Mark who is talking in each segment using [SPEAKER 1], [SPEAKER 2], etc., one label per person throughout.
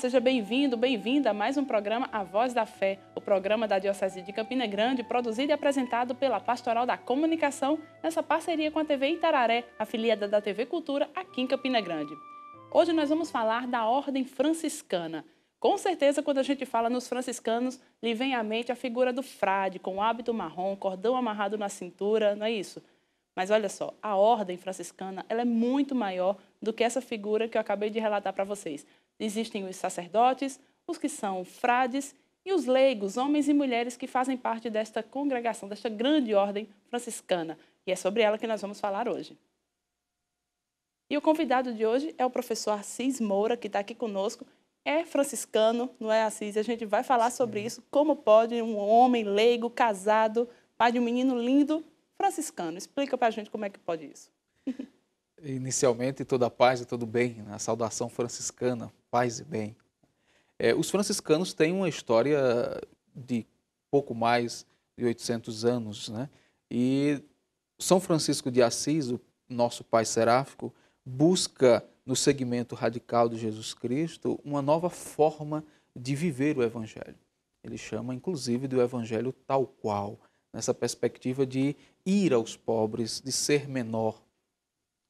[SPEAKER 1] seja bem-vindo, bem-vinda a mais um programa A Voz da Fé, o programa da Diocese de Campina Grande, produzido e apresentado pela Pastoral da Comunicação, nessa parceria com a TV Itararé, afiliada da TV Cultura, aqui em Campina Grande. Hoje nós vamos falar da Ordem Franciscana. Com certeza, quando a gente fala nos franciscanos, lhe vem à mente a figura do frade, com o hábito marrom, cordão amarrado na cintura, não é isso? Mas olha só, a ordem franciscana ela é muito maior do que essa figura que eu acabei de relatar para vocês. Existem os sacerdotes, os que são frades e os leigos, homens e mulheres que fazem parte desta congregação, desta grande ordem franciscana. E é sobre ela que nós vamos falar hoje. E o convidado de hoje é o professor Assis Moura, que está aqui conosco. É franciscano, não é, Assis? A gente vai falar sobre isso. Como pode um homem leigo, casado, pai de um menino lindo, franciscano? Explica para a gente como é que pode isso.
[SPEAKER 2] Inicialmente, toda a paz e todo bem, né? A saudação franciscana paz e bem. É, os franciscanos têm uma história de pouco mais de 800 anos, né? E São Francisco de Assis, o nosso pai seráfico, busca no segmento radical de Jesus Cristo uma nova forma de viver o Evangelho. Ele chama, inclusive, do Evangelho tal qual, nessa perspectiva de ir aos pobres, de ser menor,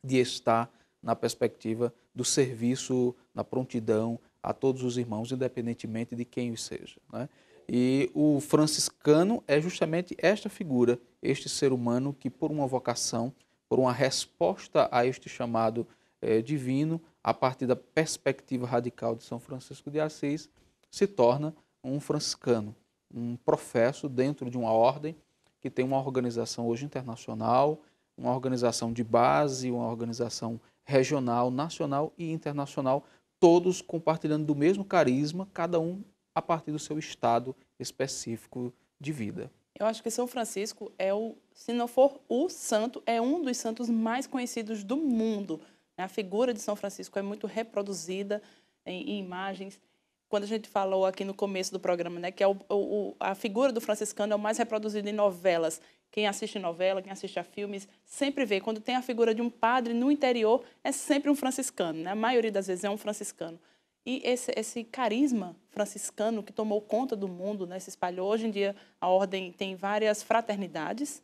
[SPEAKER 2] de estar na perspectiva do serviço na prontidão a todos os irmãos, independentemente de quem os seja. Né? E o franciscano é justamente esta figura, este ser humano que, por uma vocação, por uma resposta a este chamado eh, divino, a partir da perspectiva radical de São Francisco de Assis, se torna um franciscano, um professo dentro de uma ordem que tem uma organização hoje internacional, uma organização de base, uma organização regional, nacional e internacional todos compartilhando do mesmo carisma, cada um a partir do seu estado específico de vida.
[SPEAKER 1] Eu acho que São Francisco é o, se não for o santo, é um dos santos mais conhecidos do mundo. A figura de São Francisco é muito reproduzida em, imagens quando a gente falou aqui no começo do programa, né, que é o, o, a figura do franciscano é o mais reproduzido em novelas. Quem assiste novela, quem assiste a filmes, sempre vê. Quando tem a figura de um padre no interior, é sempre um franciscano. Né? A maioria das vezes é um franciscano. E esse, esse carisma franciscano que tomou conta do mundo, né, se espalhou. Hoje em dia, a ordem tem várias fraternidades.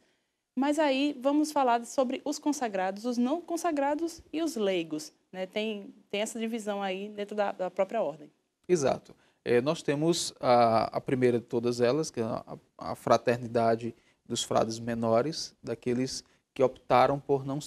[SPEAKER 1] Mas aí vamos falar sobre os consagrados, os não consagrados e os leigos. Né? Tem, tem essa divisão aí dentro da, da própria ordem.
[SPEAKER 2] Exato. É, nós temos a, a, primeira de todas elas, que é a, a, fraternidade dos frades menores, daqueles que optaram por não,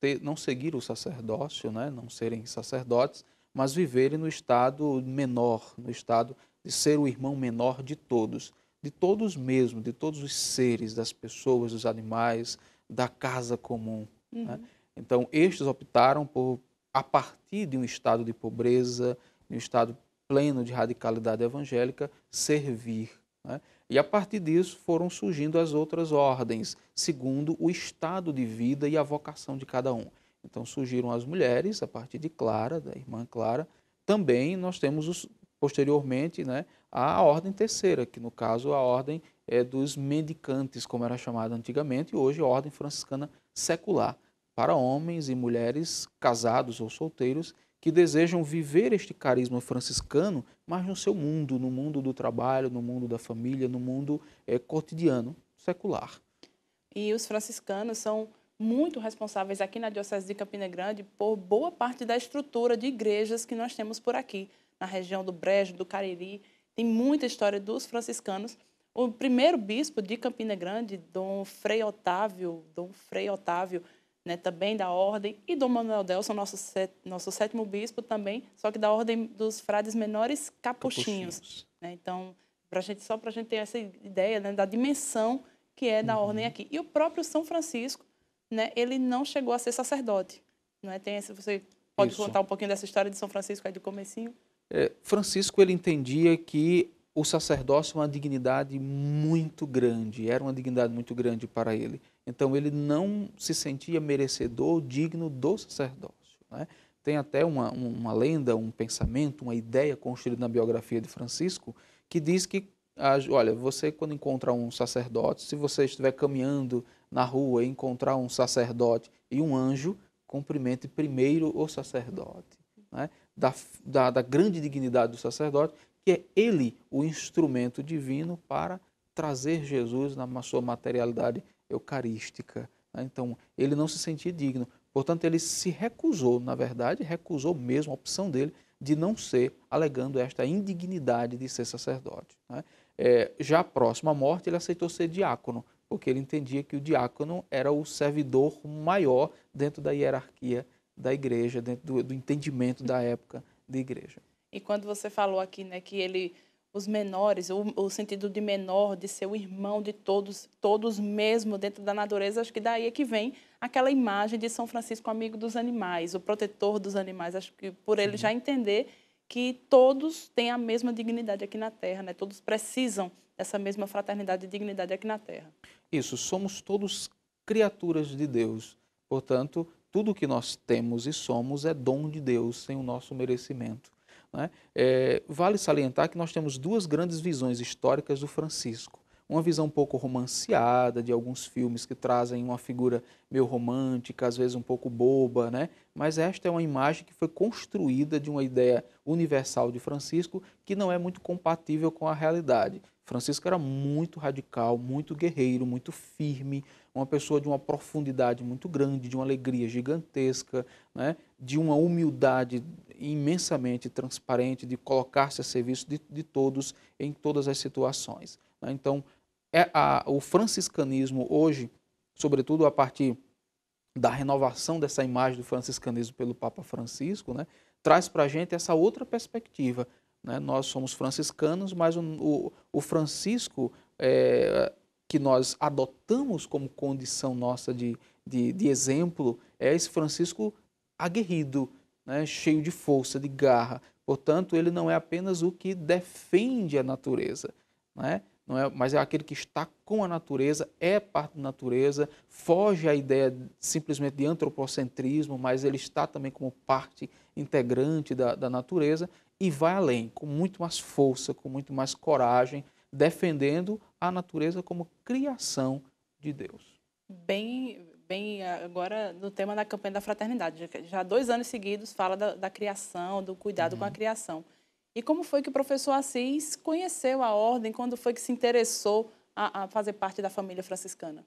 [SPEAKER 2] ter, não seguir o sacerdócio, né? não serem sacerdotes, mas viverem no estado menor, no estado de ser o irmão menor de todos, de todos mesmo, de todos os seres, das pessoas, dos animais, da casa comum. Uhum. Né? Então, estes optaram por, a partir de um estado de pobreza, de um estado pleno de radicalidade evangélica servir. Né? E a partir disso foram surgindo as outras ordens, segundo o estado de vida e a vocação de cada um. Então surgiram as mulheres, a partir de Clara, da irmã Clara. Também nós temos os, posteriormente né, a ordem terceira, que no caso a ordem é, dos mendicantes, como era chamada antigamente, e hoje a ordem franciscana secular, para homens e mulheres casados ou solteiros que desejam viver este carisma franciscano, mas no seu mundo, no mundo do trabalho, no mundo da família, no mundo é, cotidiano, secular.
[SPEAKER 1] E os franciscanos são muito responsáveis aqui na Diocese de Campina Grande por boa parte da estrutura de igrejas que nós temos por aqui, na região do Brejo, do Cariri. Tem muita história dos franciscanos. O primeiro bispo de Campina Grande, Dom Frei Otávio, Dom Frei Otávio, né, também da ordem, e Dom Manuel Delson, nosso, set, nosso sétimo bispo também, só que da ordem dos frades menores capuchinhos. capuchinhos. Né? Então, pra gente, só para a gente ter essa ideia né, da dimensão que é da uhum. ordem aqui. E o próprio São Francisco, né, ele não chegou a ser sacerdote. Não é? Tem esse, você pode Isso. contar um pouquinho dessa história de São Francisco aí do comecinho?
[SPEAKER 2] É, Francisco, ele entendia que o sacerdócio é uma dignidade muito grande, era uma dignidade muito grande para ele. Então ele não se sentia merecedor, digno do sacerdócio. Né? Tem até uma, uma lenda, um pensamento, uma ideia construída na biografia de Francisco, que diz que, ah, olha, você quando encontrar um sacerdote, se você estiver caminhando na rua e encontrar um sacerdote e um anjo, cumprimente primeiro o sacerdote. Né? Da, da, da grande dignidade do sacerdote, que é ele o instrumento divino para trazer Jesus na sua materialidade eucarística. Né? Então, ele não se sentia digno. Portanto, ele se recusou, na verdade, recusou mesmo a opção dele de não ser, alegando esta indignidade de ser sacerdote. Né? É, já próximo à morte, ele aceitou ser diácono, porque ele entendia que o diácono era o servidor maior dentro da
[SPEAKER 1] hierarquia
[SPEAKER 2] da igreja, dentro do, entendimento da época da igreja.
[SPEAKER 1] E quando você falou aqui né, que ele os menores, o, o, sentido de menor, de ser o irmão de todos, todos mesmo dentro da natureza, acho que daí é que vem aquela imagem de São Francisco amigo dos animais, o protetor dos animais, acho que por ele já entender que todos têm a mesma dignidade aqui na Terra, né? Todos precisam dessa mesma fraternidade e dignidade aqui na Terra.
[SPEAKER 2] Isso, somos todos criaturas de Deus. Portanto, tudo que nós temos e somos é dom de Deus sem o nosso merecimento. Né? É, vale salientar que nós temos duas grandes visões históricas do Francisco. Uma visão um pouco romanceada, de alguns filmes que trazem uma figura meio romântica, às vezes um pouco boba, né? mas esta é uma imagem que foi construída de uma ideia universal de Francisco que não é muito compatível com a realidade. Francisco era muito radical, muito guerreiro, muito firme, uma pessoa de uma profundidade muito grande, de uma alegria gigantesca, né? de uma humildade imensamente transparente, de colocar-se a serviço de, de, todos em todas as situações. Né? Então, é a, o franciscanismo hoje, sobretudo a partir da renovação dessa imagem do franciscanismo pelo Papa Francisco, né? traz para a gente essa outra perspectiva né? Nós somos franciscanos, mas o, o, o Francisco é, que nós adotamos como condição nossa de, de, de exemplo é esse Francisco aguerrido, né? cheio de força, de garra. Portanto, ele não é apenas o que defende a natureza, né? não é? mas é aquele que está com a natureza, é parte da natureza, foge à ideia simplesmente de antropocentrismo, mas ele está também como parte integrante da, da natureza e vai além, com muito mais força, com muito mais coragem, defendendo a natureza como criação de Deus.
[SPEAKER 1] Bem, bem agora no tema da campanha da fraternidade, já dois anos seguidos fala da, da criação, do cuidado uhum. com a uhum. criação. E como foi que o professor Assis conheceu a ordem? Quando foi que se interessou a, a fazer parte da família franciscana?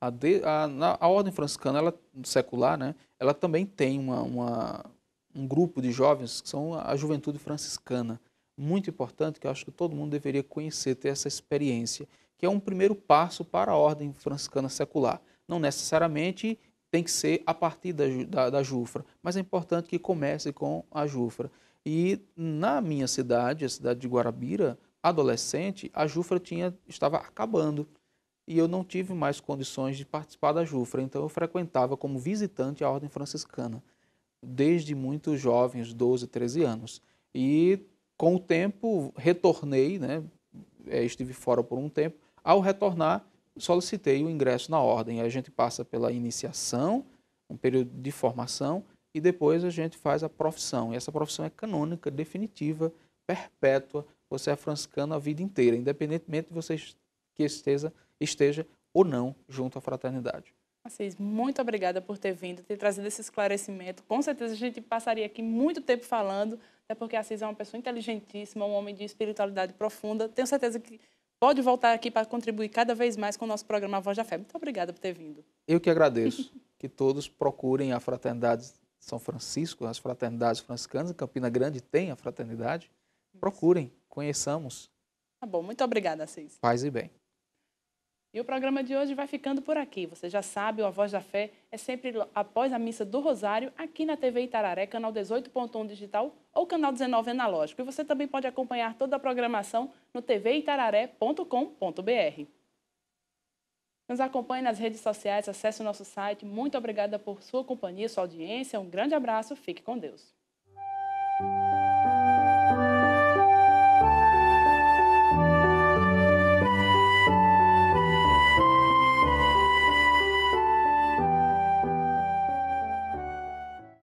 [SPEAKER 2] A, de, a, a, ordem franciscana ela, secular, né, ela também tem uma, uma, um grupo de jovens que são a juventude franciscana. Muito importante, que eu acho que todo mundo deveria conhecer, ter essa experiência, que é um primeiro passo para a ordem franciscana secular. Não necessariamente tem que ser a partir da, da, da Jufra, mas é importante que comece com a Jufra. E na minha cidade, a cidade de Guarabira, adolescente, a Jufra tinha, estava acabando. E eu não tive mais condições de participar da Jufra, então eu frequentava como visitante a Ordem Franciscana, desde muito jovem, uns 12, 13 anos. E com o tempo retornei, né? Eh, estive fora por um tempo. Ao retornar, solicitei o ingresso na ordem. A gente passa pela iniciação, um período de formação, e depois a gente faz a profissão. E essa profissão é canônica, definitiva, perpétua. Você é franciscano a vida inteira, independentemente de você que esteja, esteja ou não junto à fraternidade.
[SPEAKER 1] Assis, muito obrigada por ter vindo, ter trazido esse esclarecimento. Com certeza a gente passaria aqui muito tempo falando, até porque Assis é uma pessoa inteligentíssima, um homem de espiritualidade profunda. Tenho certeza que pode voltar aqui para contribuir cada vez mais com o nosso programa Voz da Fé. Muito obrigada por ter vindo.
[SPEAKER 2] Eu que agradeço. que todos procurem a fraternidade são Francisco, as fraternidades franciscanas, em Campina Grande tem a fraternidade. Procurem, conheçamos.
[SPEAKER 1] Tá bom, muito obrigada, Assis. Paz e bem. E o programa de hoje vai ficando por aqui. Você já sabe, o A Voz da Fé é sempre após a missa do Rosário, aqui na TV Itararé, canal 18.1 digital ou canal 19 analógico. E você também pode acompanhar toda a programação no tvitararé.com.br. Nos acompanhe nas redes sociais, acesse o nosso site. Muito obrigada por sua companhia, sua audiência. Um grande abraço, fique com Deus.